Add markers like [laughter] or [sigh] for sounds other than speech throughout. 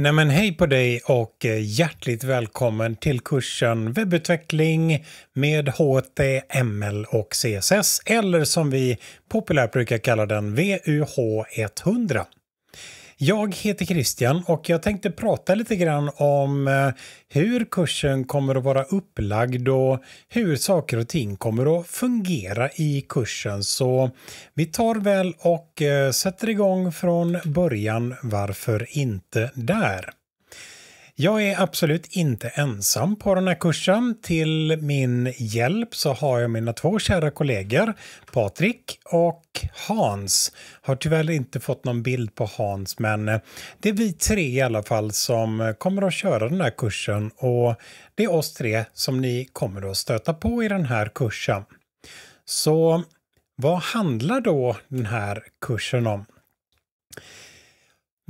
Nej men hej på dig och eh, hjärtligt välkommen till kursen webbutveckling med HTML och CSS eller som vi populärt brukar kalla den VUH 100. Jag heter Christian och jag tänkte prata lite grann om eh, hur kursen kommer att vara upplagd och hur saker och ting kommer att fungera i kursen. Så vi tar väl och eh, sätter igång från början, varför inte där? Jag är absolut inte ensam på den här kursen. Till min hjälp så har jag mina två kära kollegor Patrik och Hans. Har tyvärr inte fått någon bild på Hans men eh, det är vi tre i alla fall som eh, kommer att köra den här kursen och det är oss tre som ni kommer att stöta på i den här kursen. Så vad handlar då den här kursen om?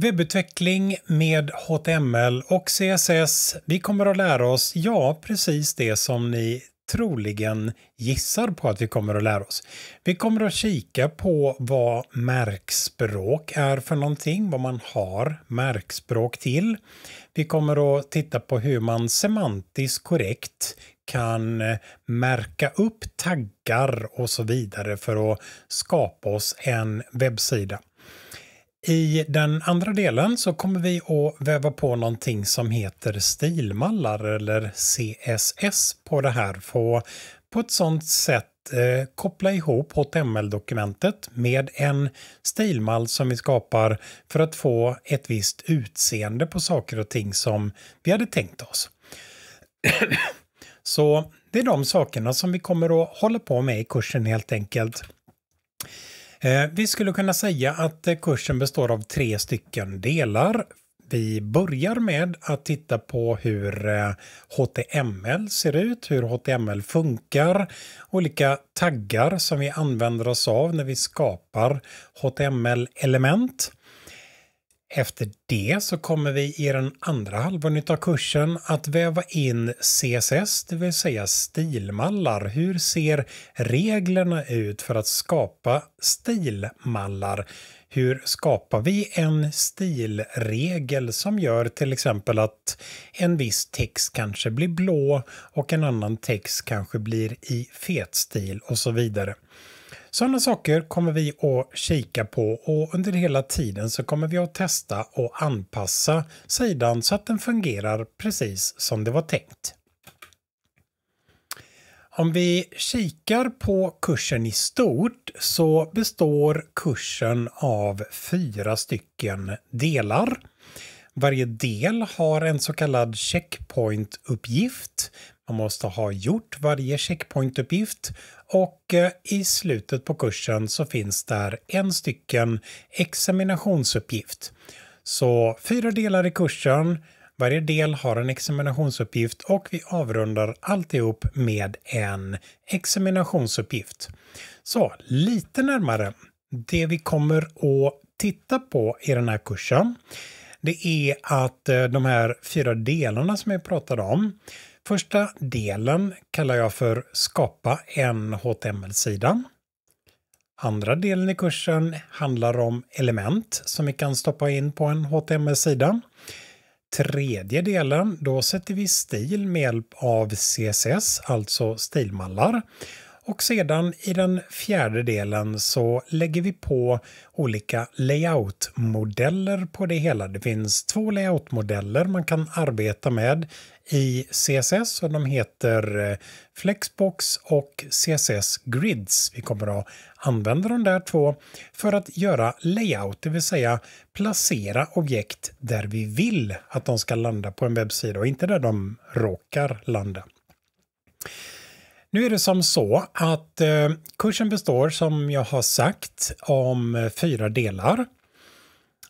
Webbutveckling med HTML och CSS. Vi kommer att lära oss, ja, precis det som ni troligen gissar på att vi kommer att lära oss. Vi kommer att kika på vad märkspråk är för någonting, vad man har märkspråk till. Vi kommer att titta på hur man semantiskt korrekt kan märka upp taggar och så vidare för att skapa oss en webbsida. I den andra delen så kommer vi att väva på någonting som heter stilmallar eller CSS på det här Få på ett sådant sätt eh, koppla ihop HTML-dokumentet med en stilmall som vi skapar för att få ett visst utseende på saker och ting som vi hade tänkt oss. så det är de sakerna som vi kommer att hålla på med i kursen helt enkelt. Eh, vi skulle kunna säga att eh, kursen består av tre stycken delar. Vi börjar med att titta på hur HTML eh, ser ut, hur HTML funkar, olika taggar som vi använder oss av när vi skapar HTML-element. Efter det så kommer vi i den andra halvan av kursen att väva in CSS, det vill säga stilmallar. Hur ser reglerna ut för att skapa stilmallar? Hur skapar vi en stilregel som gör till exempel att en viss text kanske blir blå och en annan text kanske blir i fetstil och så vidare. Sådana saker kommer vi att kika på och under hela tiden så kommer vi att testa och anpassa sidan så att den fungerar precis som det var tänkt. Om vi kikar på kursen i stort så består kursen av fyra stycken delar. Varje del har en så kallad checkpoint-uppgift man måste ha gjort varje checkpointuppgift och eh, i slutet på kursen så finns där en stycken examinationsuppgift. Så fyra delar i kursen, varje del har en examinationsuppgift och vi avrundar alltihop med en examinationsuppgift. Så lite närmare det vi kommer att titta på i den här kursen det är att eh, de här fyra delarna som jag pratade om Första delen kallar jag för Skapa en HTML-sida. Andra delen i kursen handlar om element som vi kan stoppa in på en HTML-sida. Tredje delen, då sätter vi stil med hjälp av CSS, alltså stilmallar. Och sedan i den fjärde delen så lägger vi på olika layoutmodeller på det hela. Det finns två layoutmodeller man kan arbeta med i CSS och de heter eh, Flexbox och CSS Grids. Vi kommer att använda de där två för att göra layout, det vill säga placera objekt där vi vill att de ska landa på en webbsida och inte där de råkar landa. Nu är det som så att eh, kursen består som jag har sagt om eh, fyra delar.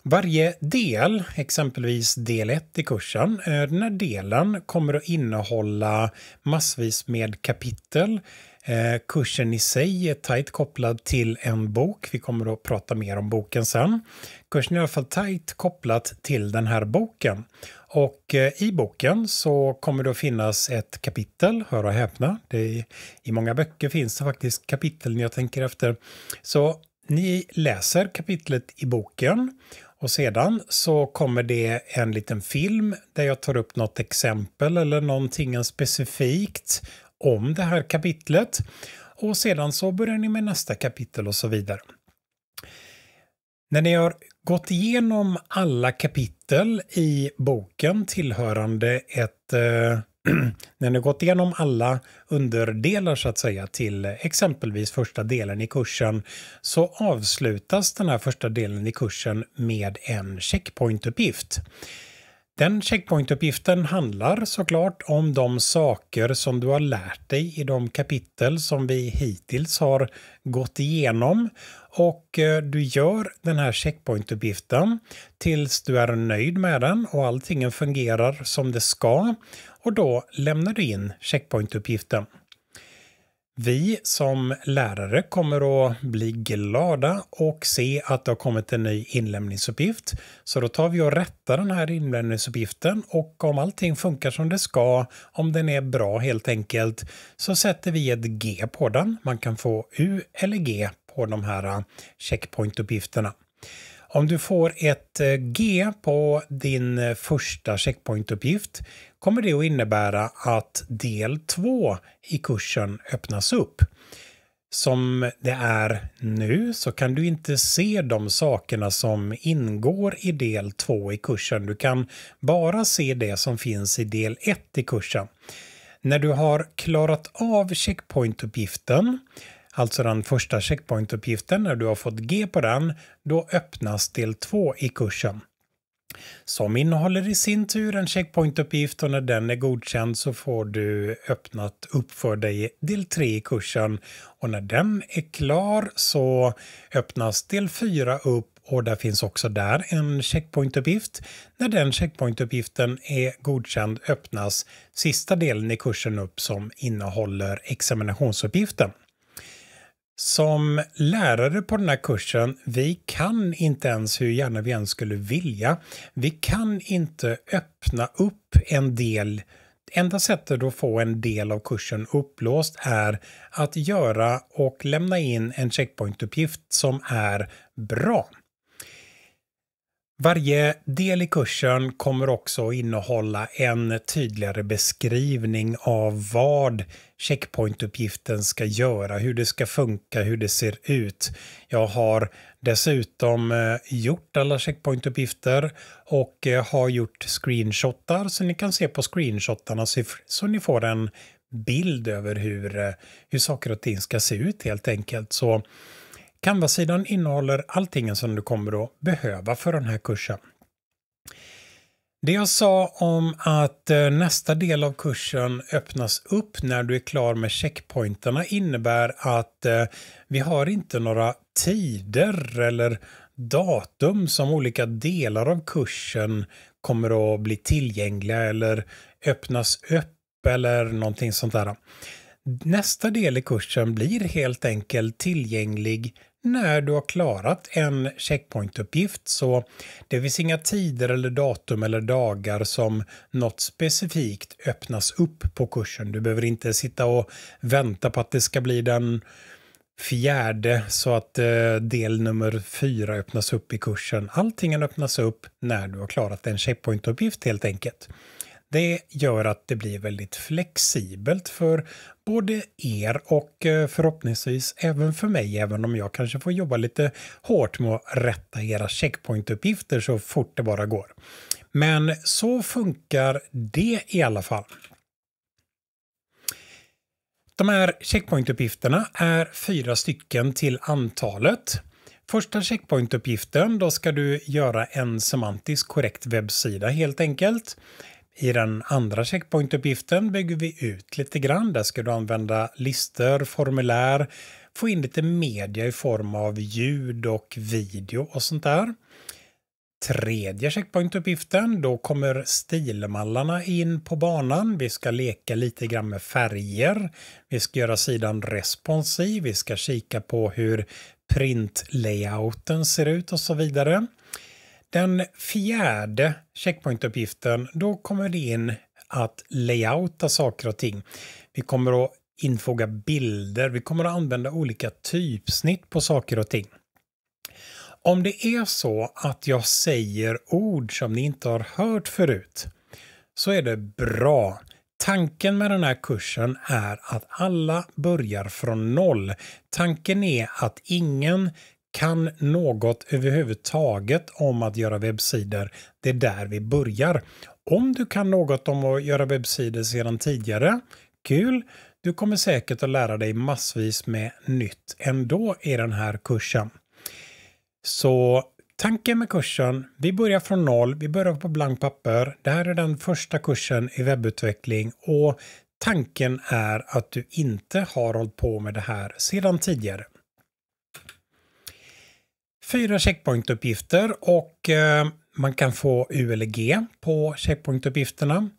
Varje del, exempelvis del 1 i kursen, eh, den här delen kommer att innehålla massvis med kapitel. Eh, kursen i sig är tajt kopplad till en bok. Vi kommer att prata mer om boken sen. Kursen är i alla fall tajt kopplat till den här boken. Och eh, i boken så kommer det att finnas ett kapitel, hör och häpna. Är, I många böcker finns det faktiskt kapitel när jag tänker efter. Så ni läser kapitlet i boken och sedan så kommer det en liten film där jag tar upp något exempel eller någonting specifikt om det här kapitlet. Och sedan så börjar ni med nästa kapitel och så vidare. När ni har gått igenom alla kapitel i boken tillhörande ett eh, [clears throat] när ni gått igenom alla underdelar så att säga till exempelvis första delen i kursen så avslutas den här första delen i kursen med en checkpointuppgift. Den checkpointuppgiften handlar såklart om de saker som du har lärt dig i de kapitel som vi hittills har gått igenom och eh, du gör den här checkpointuppgiften tills du är nöjd med den och allting fungerar som det ska och då lämnar du in checkpointuppgiften. Vi som lärare kommer att bli glada och se att det har kommit en ny inlämningsuppgift. Så då tar vi och rättar den här inlämningsuppgiften och om allting funkar som det ska, om den är bra helt enkelt, så sätter vi ett G på den. Man kan få U eller G på de här checkpointuppgifterna. Om du får ett eh, G på din eh, första checkpointuppgift kommer det att innebära att del 2 i kursen öppnas upp. Som det är nu så kan du inte se de sakerna som ingår i del 2 i kursen. Du kan bara se det som finns i del 1 i kursen. När du har klarat av checkpointuppgiften alltså den första checkpointuppgiften, när du har fått G på den, då öppnas del 2 i kursen. Som innehåller i sin tur en checkpointuppgift och när den är godkänd så får du öppnat upp för dig del 3 i kursen och när den är klar så öppnas del 4 upp och där finns också där en checkpointuppgift. När den checkpointuppgiften är godkänd öppnas sista delen i kursen upp som innehåller examinationsuppgiften. Som lärare på den här kursen, vi kan inte ens hur gärna vi än skulle vilja, vi kan inte öppna upp en del Enda sättet att få en del av kursen upplåst är att göra och lämna in en checkpointuppgift som är bra. Varje del i kursen kommer också att innehålla en tydligare beskrivning av vad checkpointuppgiften ska göra, hur det ska funka, hur det ser ut. Jag har dessutom eh, gjort alla checkpointuppgifter och eh, har gjort screenshotar så ni kan se på screenshotarna så ni får en bild över hur, eh, hur saker och ting ska se ut helt enkelt. Så Canva-sidan innehåller allting som du kommer att behöva för den här kursen. Det jag sa om att eh, nästa del av kursen öppnas upp när du är klar med checkpointerna innebär att eh, vi har inte några tider eller datum som olika delar av kursen kommer att bli tillgängliga eller öppnas upp eller någonting sånt där. Nästa del i kursen blir helt enkelt tillgänglig när du har klarat en checkpointuppgift. Så det finns inga tider eller datum eller dagar som något specifikt öppnas upp på kursen. Du behöver inte sitta och vänta på att det ska bli den fjärde så att eh, del nummer fyra öppnas upp i kursen. Allting öppnas upp när du har klarat en checkpointuppgift helt enkelt. Det gör att det blir väldigt flexibelt för både er och eh, förhoppningsvis även för mig, även om jag kanske får jobba lite hårt med att rätta era checkpointuppgifter så fort det bara går. Men så funkar det i alla fall. De här checkpointuppgifterna är fyra stycken till antalet. Första checkpointuppgiften, då ska du göra en semantiskt korrekt webbsida helt enkelt. I den andra checkpointuppgiften bygger vi ut lite grann. Där ska du använda listor, formulär, få in lite media i form av ljud och video och sånt där. Tredje checkpointuppgiften, då kommer stilmallarna in på banan. Vi ska leka lite grann med färger. Vi ska göra sidan responsiv. Vi ska kika på hur printlayouten ser ut och så vidare. Den fjärde checkpointuppgiften, då kommer det in att layouta saker och ting. Vi kommer att infoga bilder, vi kommer att använda olika typsnitt på saker och ting. Om det är så att jag säger ord som ni inte har hört förut så är det bra. Tanken med den här kursen är att alla börjar från noll. Tanken är att ingen kan något överhuvudtaget om att göra webbsidor, det är där vi börjar. Om du kan något om att göra webbsidor sedan tidigare, kul! Du kommer säkert att lära dig massvis med nytt ändå i den här kursen. Så tanken med kursen, vi börjar från noll, vi börjar på blankt papper. Det här är den första kursen i webbutveckling och tanken är att du inte har hållit på med det här sedan tidigare fyra checkpointuppgifter och eh, man kan få U eller G på checkpointuppgifterna.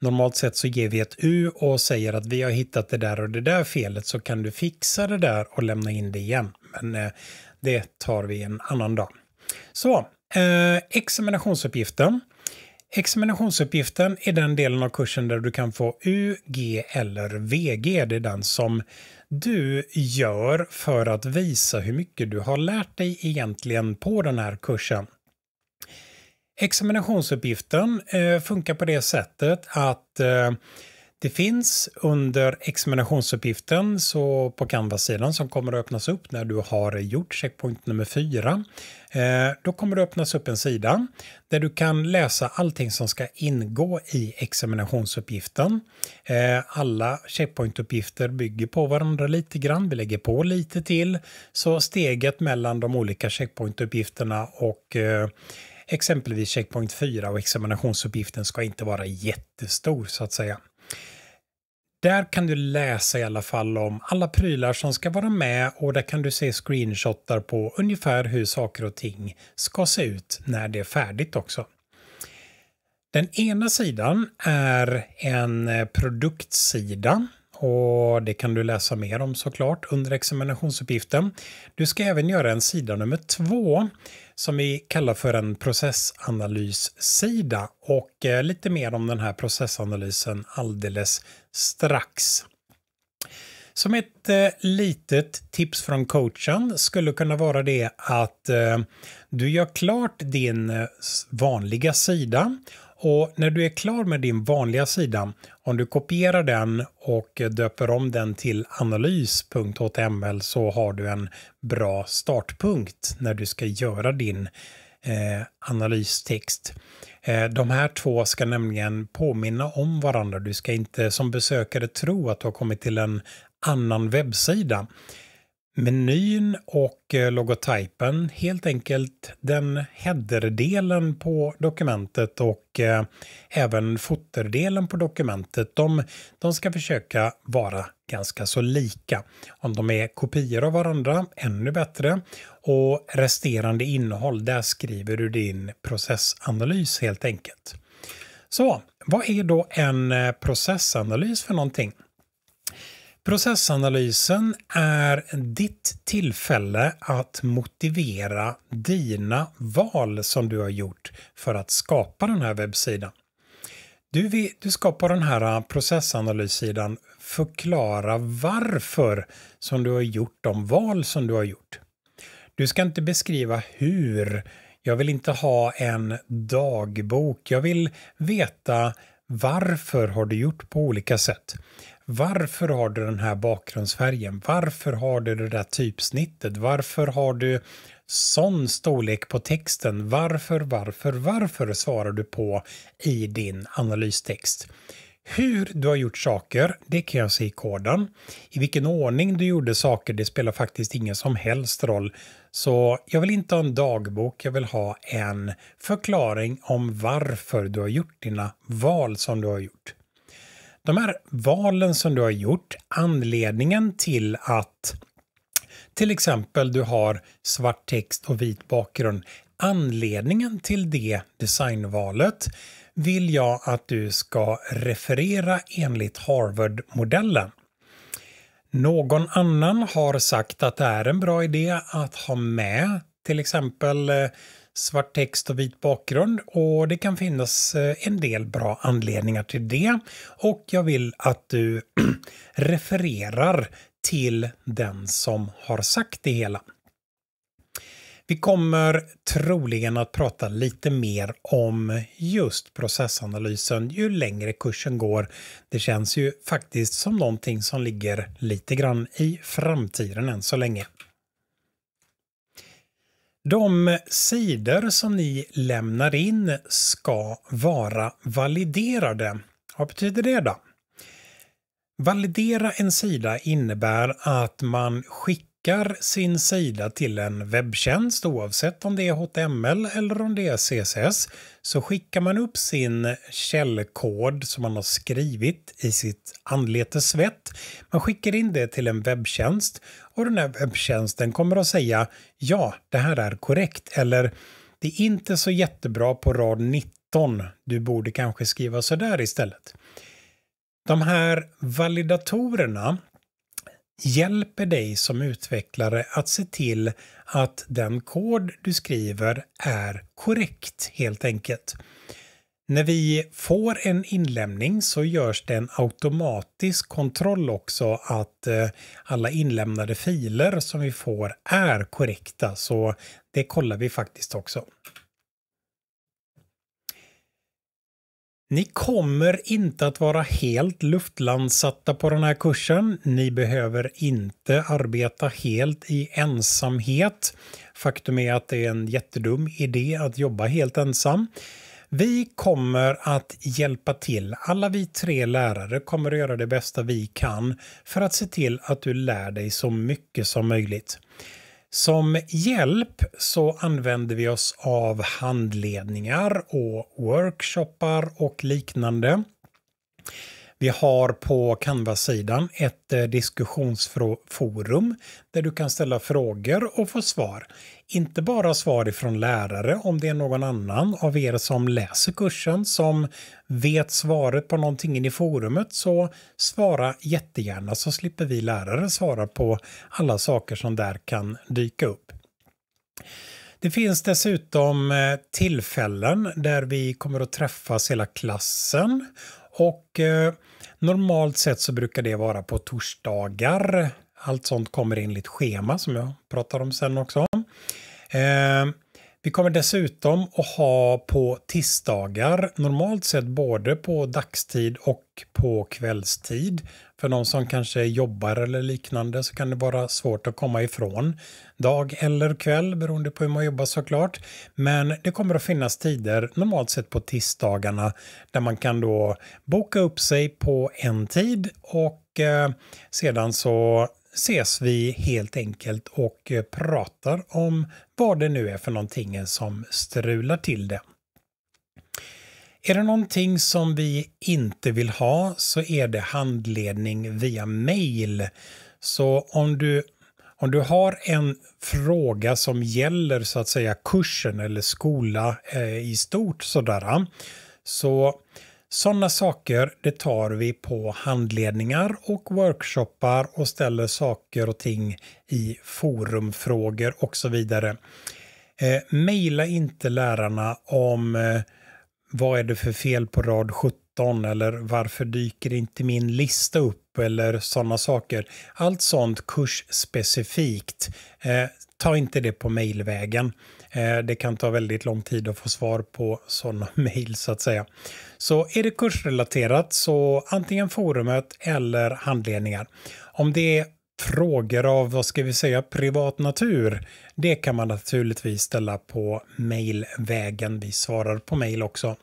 Normalt sett så ger vi ett U och säger att vi har hittat det där och det där felet så kan du fixa det där och lämna in det igen. Men eh, det tar vi en annan dag. Så, eh, examinationsuppgiften. Examinationsuppgiften är den delen av kursen där du kan få U, G eller VG. Det är den som du gör för att visa hur mycket du har lärt dig egentligen på den här kursen. Examinationsuppgiften eh, funkar på det sättet att eh, det finns under examinationsuppgiften så på Canvas-sidan som kommer att öppnas upp när du har gjort checkpoint nummer 4. Eh, då kommer det öppnas upp en sida där du kan läsa allting som ska ingå i examinationsuppgiften. Eh, alla checkpointuppgifter bygger på varandra lite grann, vi lägger på lite till. Så steget mellan de olika checkpointuppgifterna och eh, exempelvis checkpoint 4 och examinationsuppgiften ska inte vara jättestor så att säga. Där kan du läsa i alla fall om alla prylar som ska vara med och där kan du se screenshotar på ungefär hur saker och ting ska se ut när det är färdigt också. Den ena sidan är en produktsida och det kan du läsa mer om såklart under examinationsuppgiften. Du ska även göra en sida nummer två som vi kallar för en processanalyssida och eh, lite mer om den här processanalysen alldeles strax. Som ett eh, litet tips från coachen skulle kunna vara det att eh, du gör klart din eh, vanliga sida och när du är klar med din vanliga sida, om du kopierar den och döper om den till analys.html så har du en bra startpunkt när du ska göra din eh, analystext. Eh, de här två ska nämligen påminna om varandra. Du ska inte som besökare tro att du har kommit till en annan webbsida menyn och eh, logotypen, helt enkelt den headerdelen på dokumentet och eh, även foterdelen på dokumentet, de, de ska försöka vara ganska så lika. Om de är kopior av varandra, ännu bättre. Och resterande innehåll, där skriver du din processanalys helt enkelt. Så vad är då en eh, processanalys för någonting? Processanalysen är ditt tillfälle att motivera dina val som du har gjort för att skapa den här webbsidan. Du, du ska på den här äh, processanalyssidan förklara varför som du har gjort de val som du har gjort. Du ska inte beskriva hur. Jag vill inte ha en dagbok. Jag vill veta varför har du gjort på olika sätt? Varför har du den här bakgrundsfärgen? Varför har du det där typsnittet? Varför har du sån storlek på texten? Varför, varför, varför svarar du på i din analystext? Hur du har gjort saker, det kan jag se i koden. I vilken ordning du gjorde saker, det spelar faktiskt ingen som helst roll. Så jag vill inte ha en dagbok, jag vill ha en förklaring om varför du har gjort dina val som du har gjort de här valen som du har gjort, anledningen till att till exempel du har svart text och vit bakgrund, anledningen till det designvalet vill jag att du ska referera enligt Harvard-modellen. Någon annan har sagt att det är en bra idé att ha med till exempel eh, svart text och vit bakgrund och det kan finnas eh, en del bra anledningar till det. Och jag vill att du [clears throat] refererar till den som har sagt det hela. Vi kommer troligen att prata lite mer om just processanalysen ju längre kursen går. Det känns ju faktiskt som någonting som ligger lite grann i framtiden än så länge. De sidor som ni lämnar in ska vara validerade. Vad betyder det då? Validera en sida innebär att man skickar länkar sin sida till en webbtjänst oavsett om det är HTML eller om det är CSS så skickar man upp sin källkod som man har skrivit i sitt anletes svett. Man skickar in det till en webbtjänst och den här webbtjänsten kommer att säga ja, det här är korrekt eller det är inte så jättebra på rad 19. Du borde kanske skriva så där istället. De här validatorerna hjälper dig som utvecklare att se till att den kod du skriver är korrekt helt enkelt. När vi får en inlämning så görs det en automatisk kontroll också att eh, alla inlämnade filer som vi får är korrekta så det kollar vi faktiskt också. Ni kommer inte att vara helt luftlandsatta på den här kursen. Ni behöver inte arbeta helt i ensamhet. Faktum är att det är en jättedum idé att jobba helt ensam. Vi kommer att hjälpa till. Alla vi tre lärare kommer att göra det bästa vi kan för att se till att du lär dig så mycket som möjligt. Som hjälp så använder vi oss av handledningar och workshoppar och liknande. Vi har på Canva-sidan ett eh, diskussionsforum där du kan ställa frågor och få svar. Inte bara svar ifrån lärare om det är någon annan av er som läser kursen som vet svaret på någonting i forumet så svara jättegärna så slipper vi lärare svara på alla saker som där kan dyka upp. Det finns dessutom eh, tillfällen där vi kommer att träffas hela klassen och eh, Normalt sett så brukar det vara på torsdagar. Allt sånt kommer enligt schema som jag pratar om sen också. Eh, vi kommer dessutom att ha på tisdagar, normalt sett både på dagstid och på kvällstid. För de som kanske jobbar eller liknande så kan det vara svårt att komma ifrån dag eller kväll beroende på hur man jobbar såklart. Men det kommer att finnas tider, normalt sett på tisdagarna, där man kan då boka upp sig på en tid och eh, sedan så ses vi helt enkelt och eh, pratar om vad det nu är för någonting som strular till det. Är det någonting som vi inte vill ha så är det handledning via mail. Så om du, om du har en fråga som gäller så att säga kursen eller skola eh, i stort sådär, så sådana saker det tar vi på handledningar och workshoppar och ställer saker och ting i forumfrågor och så vidare. Eh, Mejla inte lärarna om eh, vad är det för fel på rad 17 eller varför dyker inte min lista upp eller sådana saker. Allt sånt kursspecifikt. Eh, ta inte det på mejlvägen. Eh, det kan ta väldigt lång tid att få svar på sådana [laughs] mejl så att säga. Så är det kursrelaterat så antingen forumet eller handledningar. Om det är frågor av, vad ska vi säga, privat natur, det kan man naturligtvis ställa på mejlvägen. Vi svarar på mejl också.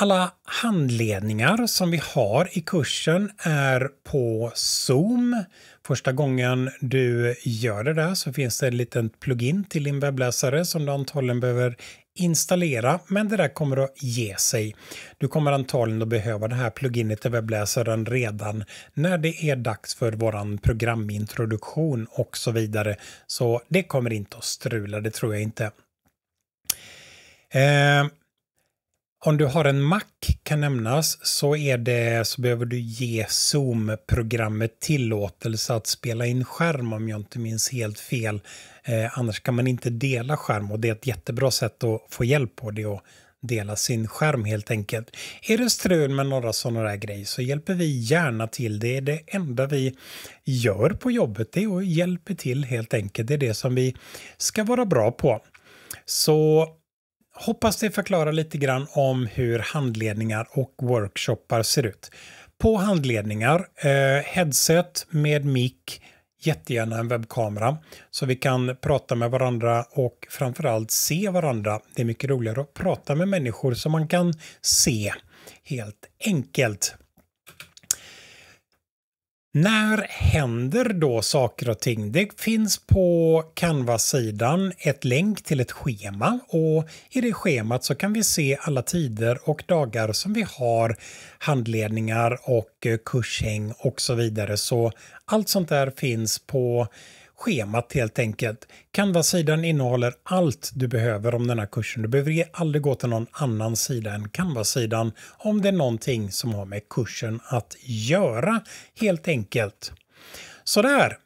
Alla handledningar som vi har i kursen är på Zoom. Första gången du gör det där så finns det en liten plugin till din webbläsare som du antagligen behöver installera, men det där kommer att ge sig. Du kommer antagligen att behöva det här pluginet till webbläsaren redan när det är dags för våran programintroduktion och så vidare. Så det kommer inte att strula, det tror jag inte. Eh, om du har en Mac kan nämnas så, är det, så behöver du ge Zoom-programmet tillåtelse att spela in skärm om jag inte minns helt fel. Eh, annars kan man inte dela skärm och det är ett jättebra sätt att få hjälp på det och dela sin skärm helt enkelt. Är det strul med några sådana där grejer så hjälper vi gärna till. Det är det enda vi gör på jobbet, det är att hjälpa till helt enkelt. Det är det som vi ska vara bra på. Så hoppas det förklarar lite grann om hur handledningar och workshoppar ser ut. På handledningar, eh, headset med mick, jättegärna en webbkamera så vi kan prata med varandra och framförallt se varandra. Det är mycket roligare att prata med människor som man kan se helt enkelt. När händer då saker och ting? Det finns på canvas sidan ett länk till ett schema och i det schemat så kan vi se alla tider och dagar som vi har handledningar och eh, kurshäng och så vidare. Så allt sånt där finns på schemat helt enkelt. Canva-sidan innehåller allt du behöver om den här kursen. Du behöver aldrig gå till någon annan sida än Canva-sidan om det är någonting som har med kursen att göra helt enkelt. Sådär,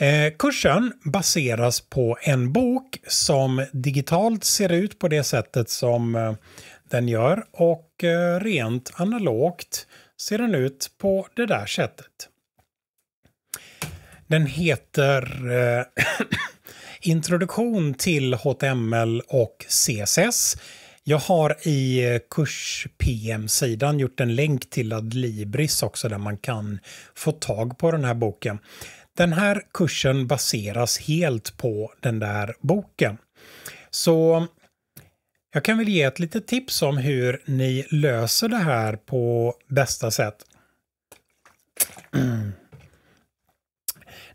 eh, kursen baseras på en bok som digitalt ser ut på det sättet som eh, den gör och eh, rent analogt ser den ut på det där sättet. Den heter eh, [clears throat] Introduktion till HTML och CSS. Jag har i eh, kurs-PM-sidan gjort en länk till Adlibris också där man kan få tag på den här boken. Den här kursen baseras helt på den där boken. Så jag kan väl ge ett litet tips om hur ni löser det här på bästa sätt. [clears throat]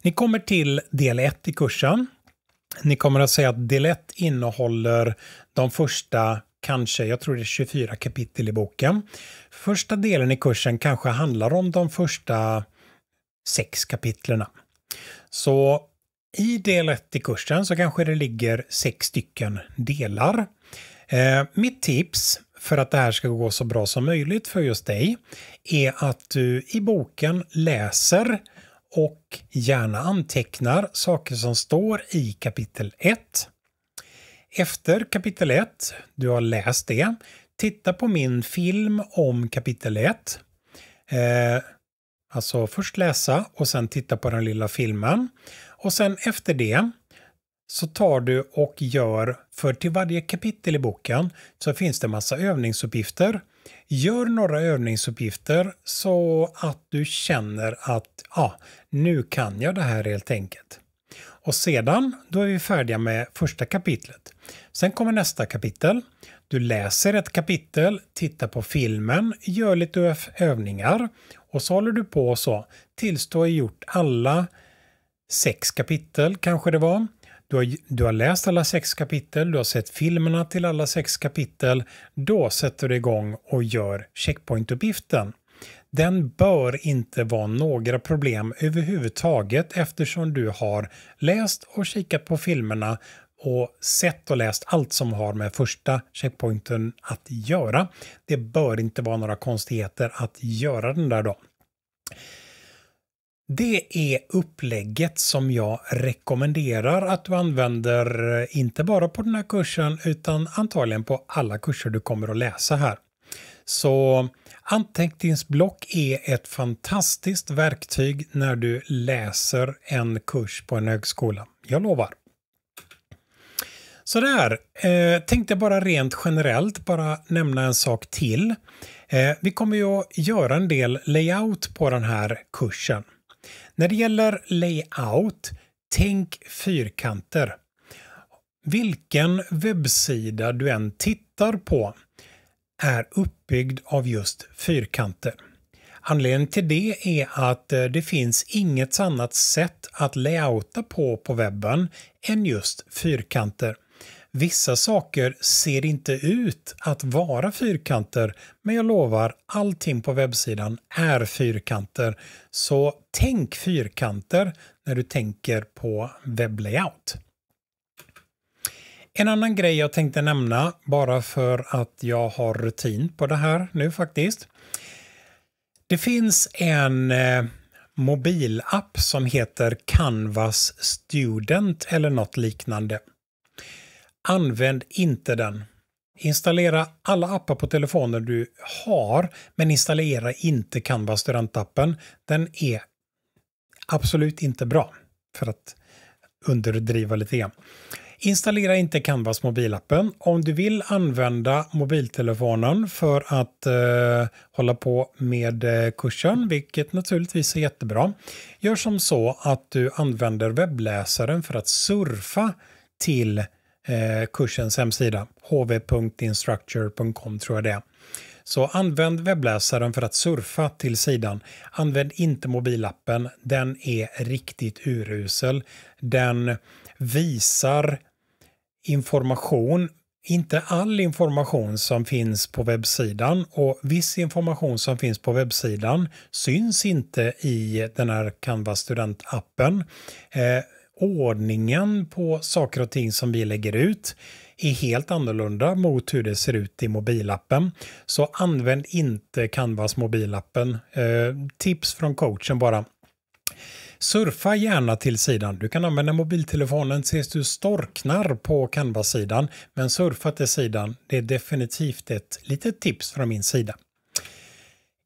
Ni kommer till del 1 i kursen. Ni kommer att säga att del 1 innehåller de första kanske, jag tror det är 24 kapitel i boken. Första delen i kursen kanske handlar om de första sex kapitlerna. Så i del 1 i kursen så kanske det ligger sex stycken delar. Eh, mitt tips för att det här ska gå så bra som möjligt för just dig är att du i boken läser och gärna antecknar saker som står i kapitel 1. Efter kapitel 1, du har läst det, titta på min film om kapitel 1. Eh, alltså först läsa och sen titta på den lilla filmen. Och sen efter det så tar du och gör, för till varje kapitel i boken så finns det massa övningsuppgifter Gör några övningsuppgifter så att du känner att ja, nu kan jag det här helt enkelt. Och sedan, då är vi färdiga med första kapitlet. Sen kommer nästa kapitel. Du läser ett kapitel, tittar på filmen, gör lite övningar och så håller du på så tills du har gjort alla sex kapitel kanske det var. Du har, du har läst alla sex kapitel, du har sett filmerna till alla sex kapitel. Då sätter du igång och gör checkpointuppgiften. Den bör inte vara några problem överhuvudtaget eftersom du har läst och kikat på filmerna och sett och läst allt som har med första checkpointen att göra. Det bör inte vara några konstigheter att göra den där då. Det är upplägget som jag rekommenderar att du använder, eh, inte bara på den här kursen utan antagligen på alla kurser du kommer att läsa här. Så anteckningsblock är ett fantastiskt verktyg när du läser en kurs på en högskola. Jag lovar. Sådär, eh, tänkte bara rent generellt bara nämna en sak till. Eh, vi kommer ju att göra en del layout på den här kursen. När det gäller layout, tänk fyrkanter. Vilken webbsida du än tittar på är uppbyggd av just fyrkanter. Anledningen till det är att eh, det finns inget annat sätt att layouta på på webben än just fyrkanter. Vissa saker ser inte ut att vara fyrkanter men jag lovar, allting på webbsidan är fyrkanter. Så tänk fyrkanter när du tänker på webblayout. En annan grej jag tänkte nämna, bara för att jag har rutin på det här nu faktiskt. Det finns en eh, mobilapp som heter Canvas Student eller något liknande. Använd inte den. Installera alla appar på telefonen du har, men installera inte Canva studentappen. Den är absolut inte bra, för att underdriva lite grann. Installera inte Canvas mobilappen. Om du vill använda mobiltelefonen för att eh, hålla på med eh, kursen, vilket naturligtvis är jättebra, gör som så att du använder webbläsaren för att surfa till eh, kursens hemsida, hv.instructure.com tror jag det är. Så använd webbläsaren för att surfa till sidan. Använd inte mobilappen, den är riktigt urusel. Den visar information inte all information som finns på webbsidan och viss information som finns på webbsidan syns inte i den här Canvas studentappen. Eh, ordningen på saker och ting som vi lägger ut är helt annorlunda mot hur det ser ut i mobilappen. Så använd inte Canvas mobilappen. Eh, tips från coachen bara. Surfa gärna till sidan. Du kan använda mobiltelefonen tills du storknar på Canvas-sidan. Men surfa till sidan. Det är definitivt ett litet tips från min sida.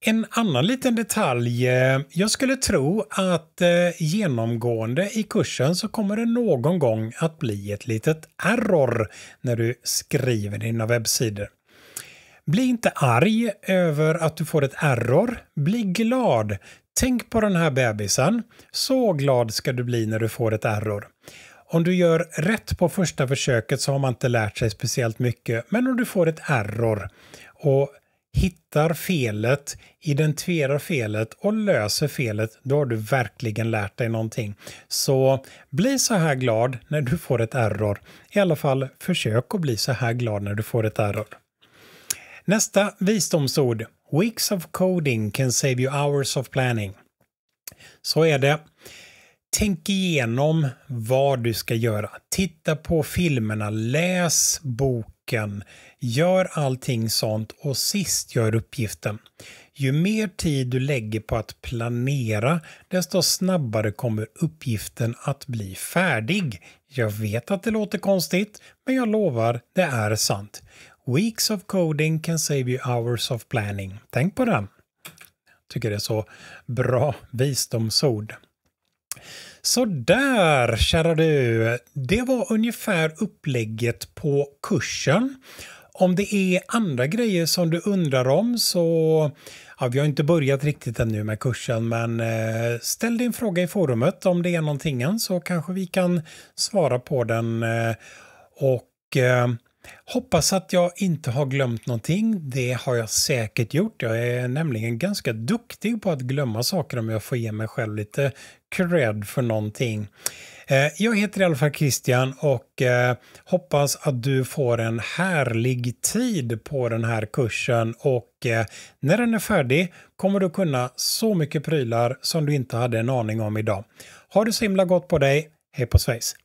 En annan liten detalj. Eh, jag skulle tro att eh, genomgående i kursen så kommer det någon gång att bli ett litet error när du skriver dina webbsidor. Bli inte arg över att du får ett error. Bli glad. Tänk på den här bebisen. Så glad ska du bli när du får ett error. Om du gör rätt på första försöket så har man inte lärt sig speciellt mycket, men om du får ett error och hittar felet, identifierar felet och löser felet, då har du verkligen lärt dig någonting. Så bli så här glad när du får ett error. I alla fall försök att bli så här glad när du får ett error. Nästa visdomsord. Weeks of coding can save you hours of planning. Så är det. Tänk igenom vad du ska göra. Titta på filmerna, läs boken, Gör allting sånt och sist gör uppgiften. Ju mer tid du lägger på att planera, desto snabbare kommer uppgiften att bli färdig. Jag vet att det låter konstigt, men jag lovar, det är sant. Weeks of coding can save you hours of planning. Tänk på det. Tycker det är så bra visdomsord. Så där, kära du. Det var ungefär upplägget på kursen. Om det är andra grejer som du undrar om så, ja, vi har inte börjat riktigt ännu med kursen, men eh, ställ din fråga i forumet om det är någonting än, så kanske vi kan svara på den. Eh, och eh, hoppas att jag inte har glömt någonting. Det har jag säkert gjort. Jag är nämligen ganska duktig på att glömma saker om jag får ge mig själv lite cred för någonting. Eh, jag heter i alla fall Christian och eh, hoppas att du får en härlig tid på den här kursen och eh, när den är färdig kommer du kunna så mycket prylar som du inte hade en aning om idag. Ha det så himla gott på dig. Hej på svejs!